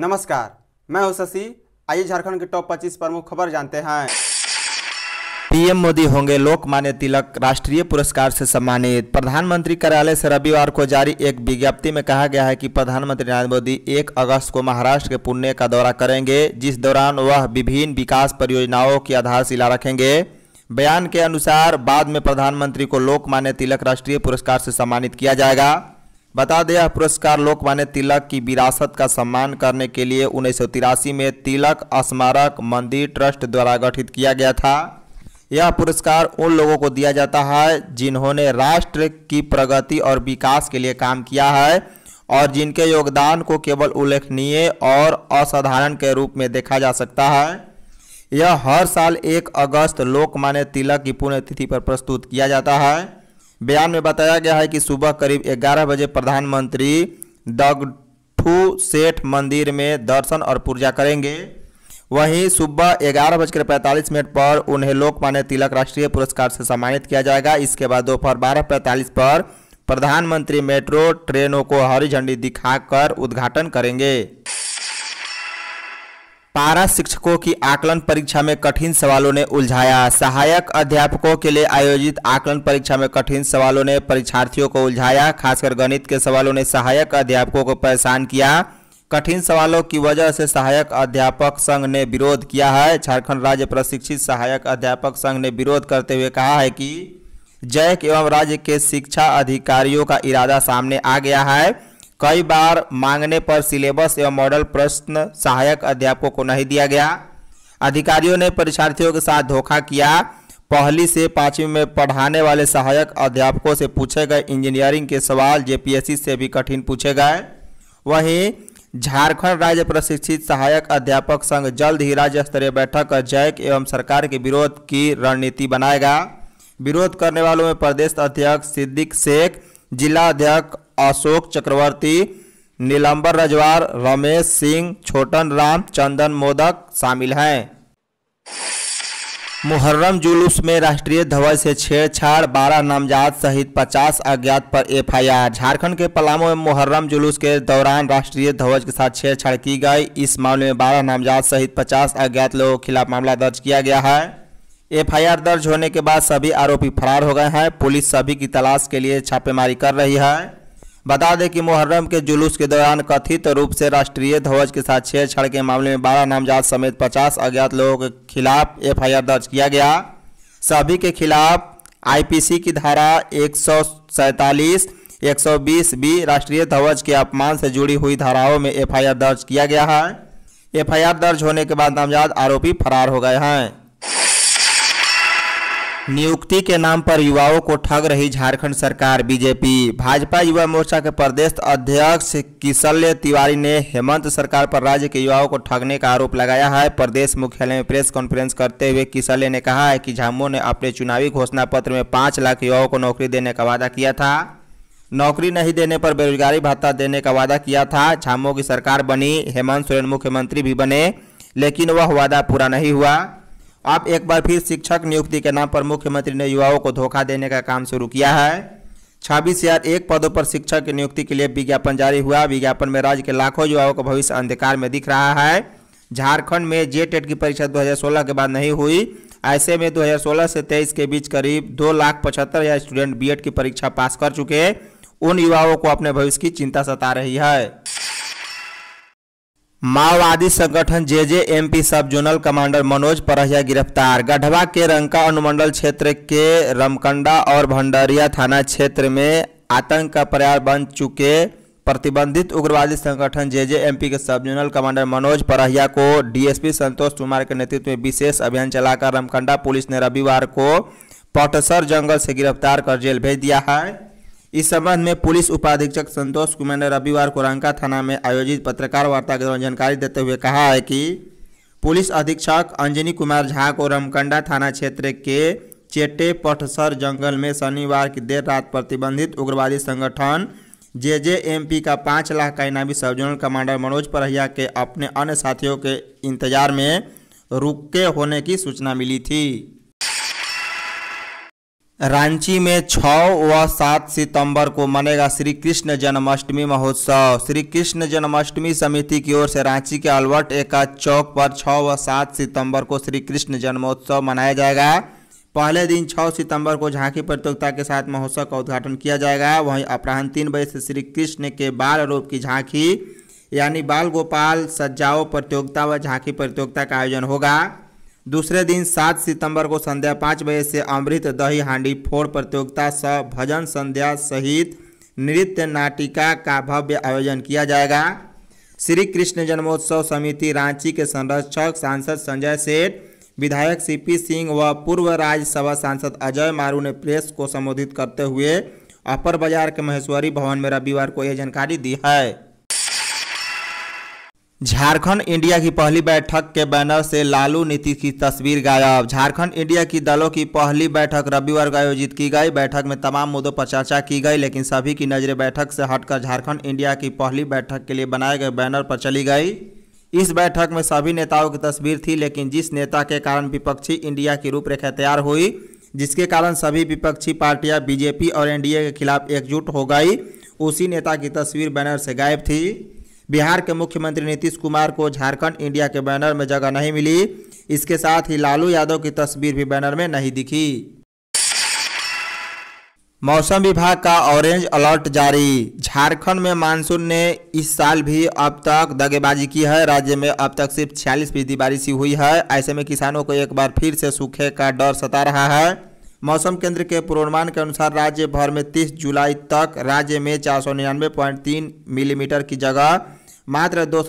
नमस्कार मैं हूं शशि आइए झारखंड के टॉप 25 प्रमुख खबर जानते हैं पीएम मोदी होंगे लोकमान्य तिलक राष्ट्रीय पुरस्कार से सम्मानित प्रधानमंत्री कार्यालय से रविवार को जारी एक विज्ञप्ति में कहा गया है कि प्रधानमंत्री नरेंद्र मोदी 1 अगस्त को महाराष्ट्र के पुणे का दौरा करेंगे जिस दौरान वह विभिन्न विकास परियोजनाओं की आधारशिला रखेंगे बयान के अनुसार बाद में प्रधानमंत्री को लोकमान्य तिलक राष्ट्रीय पुरस्कार से सम्मानित किया जाएगा बता दें यह पुरस्कार लोकमान्य तिलक की विरासत का सम्मान करने के लिए उन्नीस में तिलक स्मारक मंदिर ट्रस्ट द्वारा गठित किया गया था यह पुरस्कार उन लोगों को दिया जाता है जिन्होंने राष्ट्र की प्रगति और विकास के लिए काम किया है और जिनके योगदान को केवल उल्लेखनीय और असाधारण के रूप में देखा जा सकता है यह हर साल एक अगस्त लोकमान्य तिलक की पुण्यतिथि पर प्रस्तुत किया जाता है बयान में बताया गया है कि सुबह करीब 11 बजे प्रधानमंत्री दगठू सेठ मंदिर में दर्शन और पूजा करेंगे वहीं सुबह ग्यारह बजकर पैंतालीस मिनट पर उन्हें लोकमान्य तिलक राष्ट्रीय पुरस्कार से सम्मानित किया जाएगा इसके बाद दोपहर बारह पैंतालीस पर प्रधानमंत्री मेट्रो ट्रेनों को हरी झंडी दिखाकर उद्घाटन करेंगे पारा शिक्षकों की आकलन परीक्षा में कठिन सवालों ने उलझाया सहायक अध्यापकों के लिए आयोजित आकलन परीक्षा में कठिन सवालों ने परीक्षार्थियों को उलझाया खासकर गणित के सवालों ने सहायक अध्यापकों को परेशान किया कठिन सवालों की वजह से सहायक अध्यापक संघ ने विरोध किया है झारखंड राज्य प्रशिक्षित सहायक अध्यापक संघ ने विरोध करते हुए कहा है कि जैक एवं राज्य के शिक्षा अधिकारियों का इरादा सामने आ गया है कई बार मांगने पर सिलेबस एवं मॉडल प्रश्न सहायक अध्यापकों को नहीं दिया गया अधिकारियों ने परीक्षार्थियों के साथ धोखा किया पहली से पाँचवीं में पढ़ाने वाले सहायक अध्यापकों से पूछे गए इंजीनियरिंग के सवाल जेपीएससी से भी कठिन पूछे गए वहीं झारखंड राज्य प्रशिक्षित सहायक अध्यापक संघ जल्द ही राज्य स्तरीय बैठक कर जैक एवं सरकार के विरोध की रणनीति बनाएगा विरोध करने वालों में प्रदेश अध्यक्ष सिद्दीक शेख जिला अध्यक्ष अशोक चक्रवर्ती नीलंबर रजवार रमेश सिंह छोटन राम चंदन मोदक शामिल हैं मुहर्रम जुलूस में राष्ट्रीय ध्वज से छेड़छाड़ बारह नामजाद सहित पचास अज्ञात पर एफआईआर झारखंड के पलामू में मुहर्रम जुलूस के दौरान राष्ट्रीय ध्वज के साथ छेड़छाड़ की गई इस मामले में बारह नामजाद सहित पचास अज्ञात लोगों के खिलाफ मामला दर्ज किया गया है एफआईआर दर्ज होने के बाद सभी आरोपी फरार हो गए हैं पुलिस सभी की तलाश के लिए छापेमारी कर रही है बता दें कि मुहर्रम के जुलूस के दौरान कथित रूप से राष्ट्रीय ध्वज के साथ छेड़छाड़ के मामले में बारह नामजाद समेत पचास अज्ञात लोगों के खिलाफ एफ दर्ज किया गया सभी के खिलाफ आईपीसी की धारा एक सौ सैंतालीस एक सौ बीस बी राष्ट्रीय ध्वज के अपमान से जुड़ी हुई धाराओं में एफआईआर दर्ज किया गया है एफआईआर दर्ज होने के बाद नामजाद आरोपी फरार हो गए हैं नियुक्ति के नाम पर युवाओं को ठग रही झारखंड सरकार बीजेपी भाजपा युवा मोर्चा के प्रदेश अध्यक्ष किशल्य तिवारी ने हेमंत सरकार पर राज्य के युवाओं को ठगने का आरोप लगाया है प्रदेश मुख्यालय में प्रेस कॉन्फ्रेंस करते हुए किशल्य ने कहा है कि झामो ने अपने चुनावी घोषणा पत्र में पाँच लाख युवाओं को नौकरी देने का वादा किया था नौकरी नहीं देने पर बेरोजगारी भत्ता देने का वादा किया था झामो की सरकार बनी हेमंत सोरेन मुख्यमंत्री भी बने लेकिन वह वादा पूरा नहीं हुआ अब एक बार फिर शिक्षक नियुक्ति के नाम पर मुख्यमंत्री ने युवाओं को धोखा देने का काम शुरू किया है छब्बीस हजार एक पदों पर शिक्षक की नियुक्ति के लिए विज्ञापन जारी हुआ विज्ञापन में राज्य के लाखों युवाओं का भविष्य अंधकार में दिख रहा है झारखंड में जे टेट की परीक्षा 2016 के बाद नहीं हुई ऐसे में 2016 से 23 के बीच करीब दो लाख पचहत्तर हजार स्टूडेंट बी की परीक्षा पास कर चुके उन युवाओं को अपने भविष्य की चिंता सता रही है माओवादी संगठन जे जे एम पी सब जोनल कमांडर मनोज परहिया गिरफ्तार गढ़वा के रंका अनुमंडल क्षेत्र के रमकंडा और भंडरिया थाना क्षेत्र में आतंक का पर्याय बन चुके प्रतिबंधित उग्रवादी संगठन जे जे एम पी के सब जोनल कमांडर मनोज परहिया को डीएसपी संतोष कुमार के नेतृत्व में विशेष अभियान चलाकर रमकंडा पुलिस ने रविवार को पटसर जंगल से गिरफ्तार कर जेल भेज दिया है इस संबंध में पुलिस उपाधीक्षक संतोष कुमार ने रविवार को रंका थाना में आयोजित पत्रकार वार्ता के दौरान जानकारी देते हुए कहा है कि पुलिस अधीक्षक अंजनी कुमार झा को रमकंडा थाना क्षेत्र के चेटे पठसर जंगल में शनिवार की देर रात प्रतिबंधित उग्रवादी संगठन जेजेएमपी का पाँच लाख का इनामी सब जोनल कमांडर मनोज परहिया के अपने अन्य साथियों के इंतजार में रुके होने की सूचना मिली थी रांची में 6 व 7 सितंबर को मनेगा श्री कृष्ण जन्माष्टमी महोत्सव श्री कृष्ण जन्माष्टमी समिति की ओर से रांची के अल्बर्ट एका चौक पर 6 व 7 सितंबर को श्री कृष्ण जन्मोत्सव मनाया जाएगा पहले दिन 6 सितंबर को झांकी प्रतियोगिता के साथ महोत्सव का उद्घाटन किया जाएगा वहीं अपराह्न तीन बजे से श्री कृष्ण के बाल रूप की झांकी यानी बाल गोपाल सज्जाओ प्रतियोगिता व झांकी प्रतियोगिता का आयोजन होगा दूसरे दिन 7 सितंबर को संध्या पाँच बजे से अमृत दही हांडी फोड़ प्रतियोगिता स भजन संध्या सहित नृत्य नाटिका का भव्य आयोजन किया जाएगा श्री कृष्ण जन्मोत्सव समिति रांची के संरक्षक सांसद संजय सेठ विधायक सीपी सिंह व पूर्व राज्यसभा सांसद अजय मारू ने प्रेस को संबोधित करते हुए अपर बाजार के महेश्वरी भवन में रविवार को यह जानकारी दी है झारखंड इंडिया की पहली बैठक के बैनर से लालू नीतीश की तस्वीर गायब झारखंड इंडिया की दलों की पहली बैठक रविवार को आयोजित की गई बैठक में तमाम मुद्दों पर चर्चा की गई लेकिन सभी की नज़रें बैठक से हटकर झारखंड इंडिया की पहली बैठक के लिए बनाए गए बैनर पर चली गई इस बैठक में सभी नेताओं की तस्वीर थी लेकिन जिस नेता के कारण विपक्षी इंडिया की रूपरेखा तैयार हुई जिसके कारण सभी विपक्षी पार्टियां बीजेपी और एनडीए के खिलाफ एकजुट हो गई उसी नेता की तस्वीर बैनर से गायब थी बिहार के मुख्यमंत्री नीतीश कुमार को झारखंड इंडिया के बैनर में जगह नहीं मिली इसके साथ ही लालू यादव की तस्वीर भी बैनर में नहीं दिखी मौसम विभाग का ऑरेंज अलर्ट जारी झारखंड में मानसून ने इस साल भी अब तक दगेबाजी की है राज्य में अब तक सिर्फ छियालीस फीसदी बारिश ही हुई है ऐसे में किसानों को एक बार फिर से सूखे का डर सता रहा है मौसम केंद्र के पूर्वानुमान के अनुसार राज्य भर में 30 जुलाई तक राज्य में चार mm की जगह मात्र दो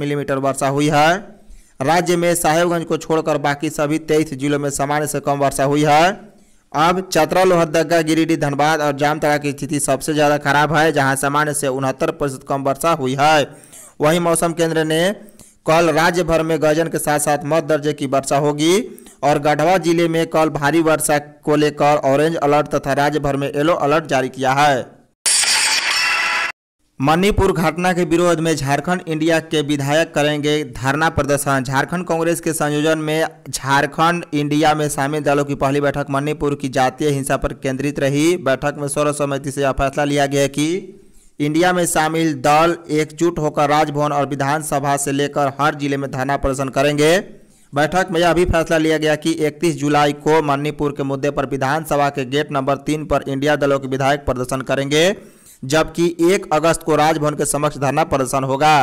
मिलीमीटर वर्षा हुई है राज्य में साहेबगंज को छोड़कर बाकी सभी तेईस जिलों में सामान्य से कम वर्षा हुई है अब चतरा लोहरदगा गिरिडीह धनबाद और जामतड़ा की स्थिति सबसे ज़्यादा खराब है जहां सामान्य से उनहत्तर प्रतिशत कम वर्षा हुई है वहीं मौसम केंद्र ने कल राज्य भर में गजन के साथ साथ मध्य दर्जे की वर्षा होगी और गढ़वा जिले में कल भारी वर्षा को लेकर ऑरेंज अलर्ट तथा राज्य भर में येलो अलर्ट जारी किया है मणिपुर घटना के विरोध में झारखंड इंडिया के विधायक करेंगे धरना प्रदर्शन झारखंड कांग्रेस के संयोजन में झारखंड इंडिया में शामिल दलों की पहली बैठक मणिपुर की जातीय हिंसा पर केंद्रित रही बैठक में समिति से यह फैसला लिया गया कि इंडिया में शामिल दल एकजुट होकर राजभवन और विधानसभा से लेकर हर जिले में धरना प्रदर्शन करेंगे बैठक में यह भी फैसला लिया गया कि 31 जुलाई को मणिपुर के मुद्दे पर विधानसभा के गेट नंबर तीन पर इंडिया दलों के विधायक प्रदर्शन करेंगे जबकि एक अगस्त को राजभवन के समक्ष धरना प्रदर्शन होगा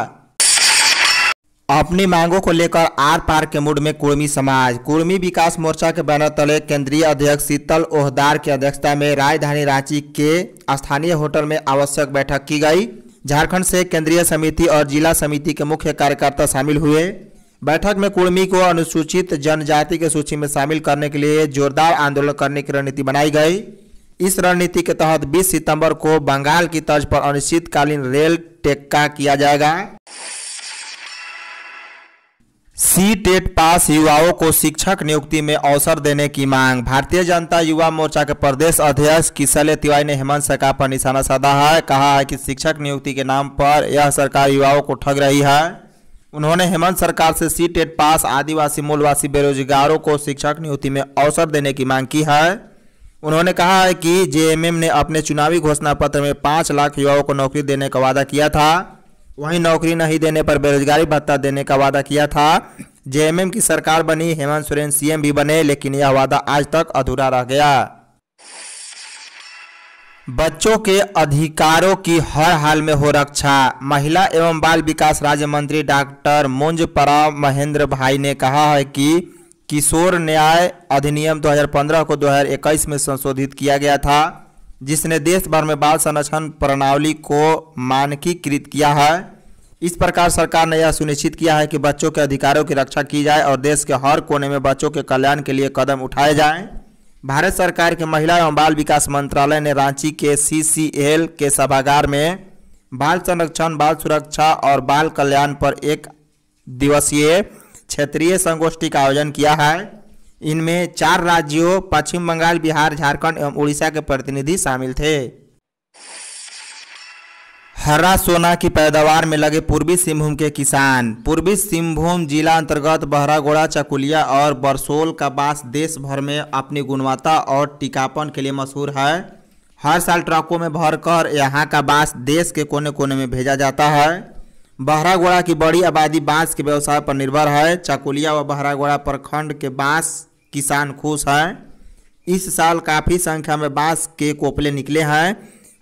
अपनी मांगों को लेकर आर पार के मूड में कुर्मी समाज कुर्मी विकास मोर्चा के बैनर तले केंद्रीय अध्यक्ष शीतल ओहदार की अध्यक्षता में राजधानी रांची के स्थानीय होटल में आवश्यक बैठक की गई झारखंड से केंद्रीय समिति और जिला समिति के मुख्य कार्यकर्ता शामिल हुए बैठक में कुर्मी को अनुसूचित जनजाति के सूची में शामिल करने के लिए जोरदार आंदोलन करने की रणनीति बनाई गई इस रणनीति के तहत 20 सितंबर को बंगाल की तर्ज पर अनिश्चितकालीन रेल टेक्का किया जाएगा सी टेट पास युवाओं को शिक्षक नियुक्ति में अवसर देने की मांग भारतीय जनता युवा मोर्चा के प्रदेश अध्यक्ष किशल तिवारी ने हेमंत सरकार पर निशाना साधा है कहा है कि शिक्षक नियुक्ति के नाम पर यह सरकार युवाओं को ठग रही है उन्होंने हेमंत सरकार से सी टेट पास आदिवासी मूलवासी बेरोजगारों को शिक्षक नियुक्ति में अवसर देने की मांग की है उन्होंने कहा कि जेएमएम ने अपने चुनावी घोषणा पत्र में पाँच लाख युवाओं को नौकरी देने का वादा किया था वहीं नौकरी नहीं देने पर बेरोजगारी भत्ता देने का वादा किया था जेएमएम की सरकार बनी हेमंत सोरेन सीएम भी बने लेकिन यह वादा आज तक अधूरा रह गया बच्चों के अधिकारों की हर हाल में हो रक्षा महिला एवं बाल विकास राज्य मंत्री डॉक्टर मुंज पराव महेंद्र भाई ने कहा है कि किशोर न्याय अधिनियम 2015 को 2021 में संशोधित किया गया था जिसने देश भर में बाल संरक्षण प्रणाली को मानकीकृत किया है इस प्रकार सरकार ने यह सुनिश्चित किया है कि बच्चों के अधिकारों की रक्षा की जाए और देश के हर कोने में बच्चों के कल्याण के लिए कदम उठाए जाएं। भारत सरकार के महिला एवं बाल विकास मंत्रालय ने रांची के सी के सभागार में बाल संरक्षण बाल सुरक्षा और बाल कल्याण पर एक दिवसीय क्षेत्रीय संगोष्ठी का आयोजन किया है इनमें चार राज्यों पश्चिम बंगाल बिहार झारखंड एवं उड़ीसा के प्रतिनिधि शामिल थे हरा सोना की पैदावार में लगे पूर्वी सिंहभूम के किसान पूर्वी सिंहभूम जिला अंतर्गत बहरागोड़ा चकुलिया और बरसोल का बास देश भर में अपनी गुणवत्ता और टिकापन के लिए मशहूर है हर साल ट्रकों में भरकर यहाँ का बास देश के कोने कोने में भेजा जाता है बहरागोड़ा की बड़ी आबादी बांस के व्यवसाय पर निर्भर है चाकुलिया व बहरागोड़ा प्रखंड के बांस किसान खुश हैं इस साल काफ़ी संख्या में बांस के कोपले निकले हैं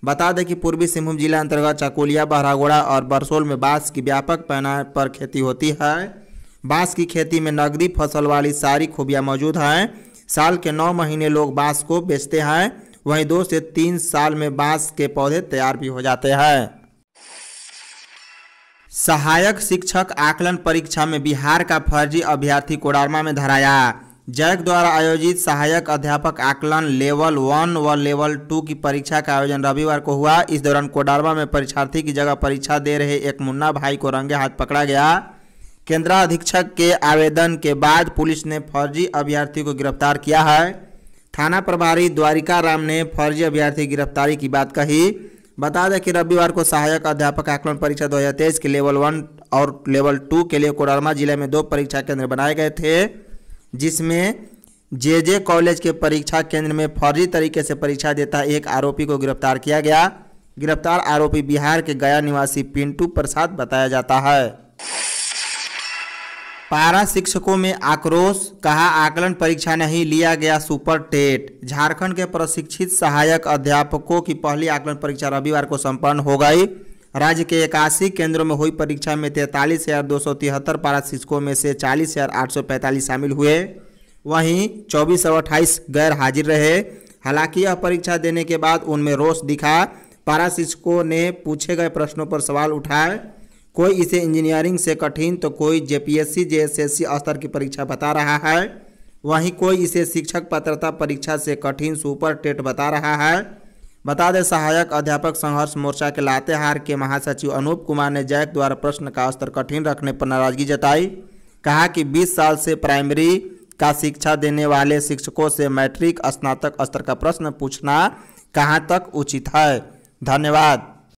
बता दें कि पूर्वी सिंहभूम जिला अंतर्गत चाकुलिया बहरागोड़ा और बरसोल में बांस की व्यापक पैमाने पर खेती होती है बांस की खेती में नगदी फसल वाली सारी खूबियाँ मौजूद हैं साल के नौ महीने लोग बांस को बेचते हैं वहीं दो से तीन साल में बांस के पौधे तैयार भी हो जाते हैं सहायक शिक्षक आकलन परीक्षा में बिहार का फर्जी अभ्यर्थी कोडारमा में धराया जैक द्वारा आयोजित सहायक अध्यापक आकलन लेवल वन व लेवल टू की परीक्षा का आयोजन रविवार को हुआ इस दौरान कोडारमा में परीक्षार्थी की जगह परीक्षा दे रहे एक मुन्ना भाई को रंगे हाथ पकड़ा गया केंद्राधीक्षक के आवेदन के बाद पुलिस ने फर्जी अभ्यर्थी को गिरफ्तार किया है थाना प्रभारी द्वारिका राम ने फर्जी अभ्यर्थी गिरफ्तारी की बात कही बता दें कि रविवार को सहायक अध्यापक आकलन परीक्षा तेईस के लेवल वन और लेवल टू के लिए कोडरमा जिले में दो परीक्षा केंद्र बनाए गए थे जिसमें जे जे कॉलेज के परीक्षा केंद्र में फर्जी तरीके से परीक्षा देता एक आरोपी को गिरफ्तार किया गया गिरफ्तार आरोपी बिहार के गया निवासी पिंटू प्रसाद बताया जाता है पारा शिक्षकों में आक्रोश कहा आकलन परीक्षा नहीं लिया गया सुपर टेट झारखंड के प्रशिक्षित सहायक अध्यापकों की पहली आकलन परीक्षा रविवार को संपन्न हो गई राज्य के इक्यासी केंद्रों में हुई परीक्षा में तैंतालीस हज़ार दो सौ तिहत्तर पारा शिक्षकों में से चालीस हज़ार आठ सौ पैंतालीस शामिल हुए वहीं चौबीस सौ अट्ठाईस गैर हाजिर रहे हालांकि यह परीक्षा देने के बाद उनमें रोष दिखा पारा शिक्षकों ने पूछे गए प्रश्नों पर सवाल उठाए कोई इसे इंजीनियरिंग से कठिन तो कोई जेपीएससी जेएसएससी स्तर की परीक्षा बता रहा है वहीं कोई इसे शिक्षक पात्रता परीक्षा से कठिन सुपर टेट बता रहा है बता दें सहायक अध्यापक संघर्ष मोर्चा के लातेहार के महासचिव अनूप कुमार ने जैक द्वारा प्रश्न का स्तर कठिन रखने पर नाराजगी जताई कहा कि 20 साल से प्राइमरी का शिक्षा देने वाले शिक्षकों से मैट्रिक स्नातक स्तर का प्रश्न पूछना कहाँ तक उचित है धन्यवाद